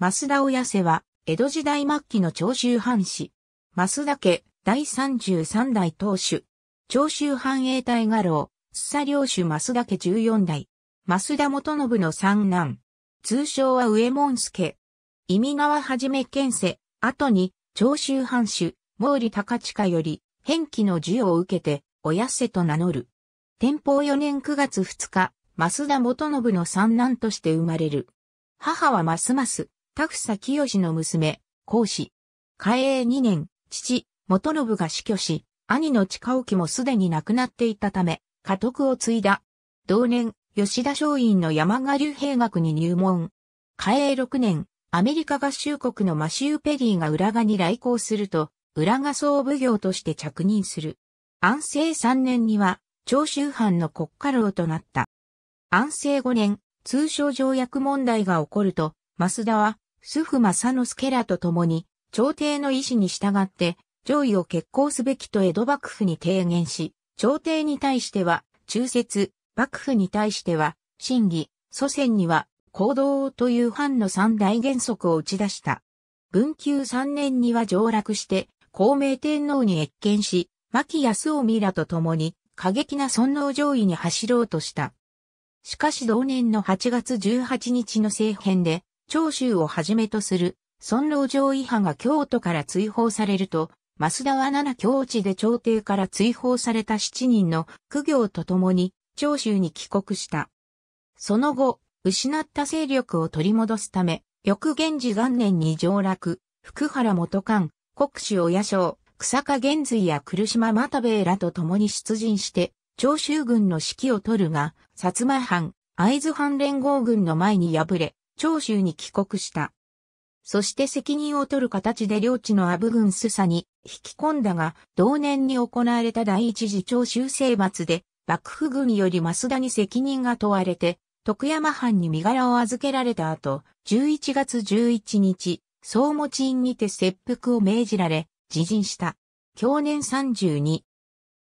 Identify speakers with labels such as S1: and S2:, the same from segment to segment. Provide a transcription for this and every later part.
S1: 増田親瀬は、江戸時代末期の長州藩士。増田家、第33代当主。長州藩英代画廊、須佐領主増田家14代。増田元信の三男。通称は上門助。意味川はじめ県世、後に、長州藩主、毛利高近より、変記の授与を受けて、親瀬と名乗る。天保4年9月2日、増田元信の三男として生まれる。母はますます、田房清の娘、孔子。嘉英2年、父、元信が死去し、兄の近沖もすでに亡くなっていたため、家督を継いだ。同年、吉田松陰の山賀流兵学に入門。嘉英6年、アメリカ合衆国のマシュー・ペリーが浦賀に来航すると、浦賀総奉行として着任する。安政3年には、長州藩の国家老となった。安政5年、通商条約問題が起こると、増田は主婦正之助らと共に、朝廷の意思に従って、上位を決行すべきと江戸幕府に提言し、朝廷に対しては、中説、幕府に対しては、審議、祖先には、行動という藩の三大原則を打ち出した。文久三年には上落して、孔明天皇に越見し、牧康臣らと共に、過激な尊皇攘夷に走ろうとした。しかし同年の8月18日の政変で、長州をはじめとする、尊老攘夷派が京都から追放されると、増田は七境地で朝廷から追放された七人の苦行と共に、長州に帰国した。その後、失った勢力を取り戻すため、翌元治元年に上洛、福原元官、国主親将、草加玄瑞や来島又兵衛らと共に出陣して、長州軍の指揮を取るが、薩摩藩、会津藩連合軍の前に敗れ、長州に帰国した。そして責任を取る形で領地のアブ軍スサに引き込んだが、同年に行われた第一次長州征伐で、幕府軍より増田に責任が問われて、徳山藩に身柄を預けられた後、11月11日、総持院にて切腹を命じられ、自陣した。去年32。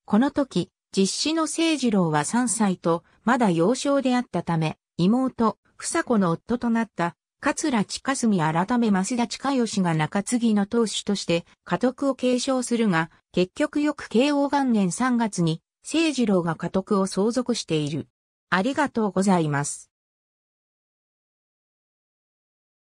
S1: この時、実施の清次郎は3歳と、まだ幼少であったため、妹、房子の夫となった、桂近澄改め増田近義が中継ぎの投手として家督を継承するが、結局よく慶応元年3月に、聖二郎が家督を相続している。ありがとうございます。